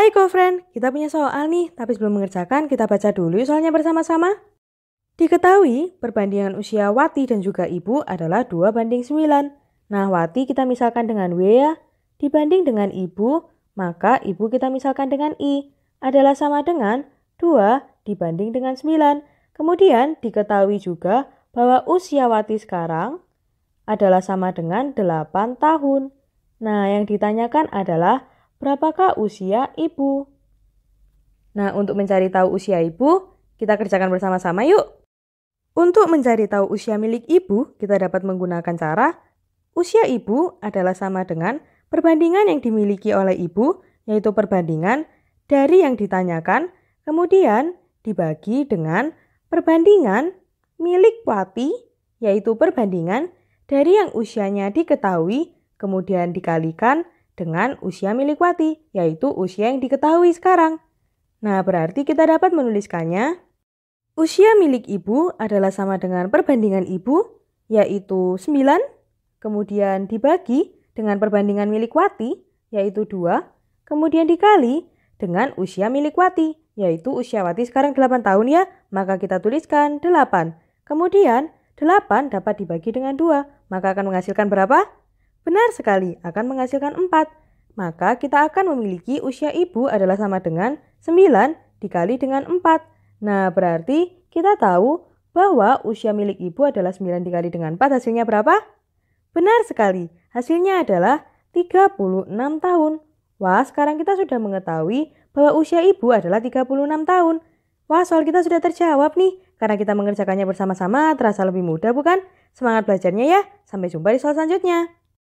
Hai kofren, kita punya soal nih, tapi sebelum mengerjakan kita baca dulu soalnya bersama-sama. Diketahui, perbandingan usia Wati dan juga Ibu adalah 2 banding 9. Nah, Wati kita misalkan dengan W ya, dibanding dengan Ibu, maka Ibu kita misalkan dengan I, adalah sama dengan 2 dibanding dengan 9. Kemudian diketahui juga bahwa usia Wati sekarang adalah sama dengan 8 tahun. Nah, yang ditanyakan adalah Berapakah usia ibu? Nah, untuk mencari tahu usia ibu, kita kerjakan bersama-sama yuk. Untuk mencari tahu usia milik ibu, kita dapat menggunakan cara usia ibu adalah sama dengan perbandingan yang dimiliki oleh ibu, yaitu perbandingan dari yang ditanyakan, kemudian dibagi dengan perbandingan milik Wati, yaitu perbandingan dari yang usianya diketahui, kemudian dikalikan dengan usia milik Wati, yaitu usia yang diketahui sekarang. Nah, berarti kita dapat menuliskannya usia milik ibu adalah sama dengan perbandingan ibu, yaitu 9, kemudian dibagi dengan perbandingan milik Wati, yaitu 2, kemudian dikali dengan usia milik Wati, yaitu usia Wati sekarang 8 tahun ya, maka kita tuliskan 8. Kemudian 8 dapat dibagi dengan 2, maka akan menghasilkan berapa? Benar sekali, akan menghasilkan 4. Maka kita akan memiliki usia ibu adalah sama dengan 9 dikali dengan 4. Nah, berarti kita tahu bahwa usia milik ibu adalah 9 dikali dengan 4 hasilnya berapa? Benar sekali, hasilnya adalah 36 tahun. Wah, sekarang kita sudah mengetahui bahwa usia ibu adalah 36 tahun. Wah, soal kita sudah terjawab nih. Karena kita mengerjakannya bersama-sama, terasa lebih mudah bukan? Semangat belajarnya ya. Sampai jumpa di soal selanjutnya.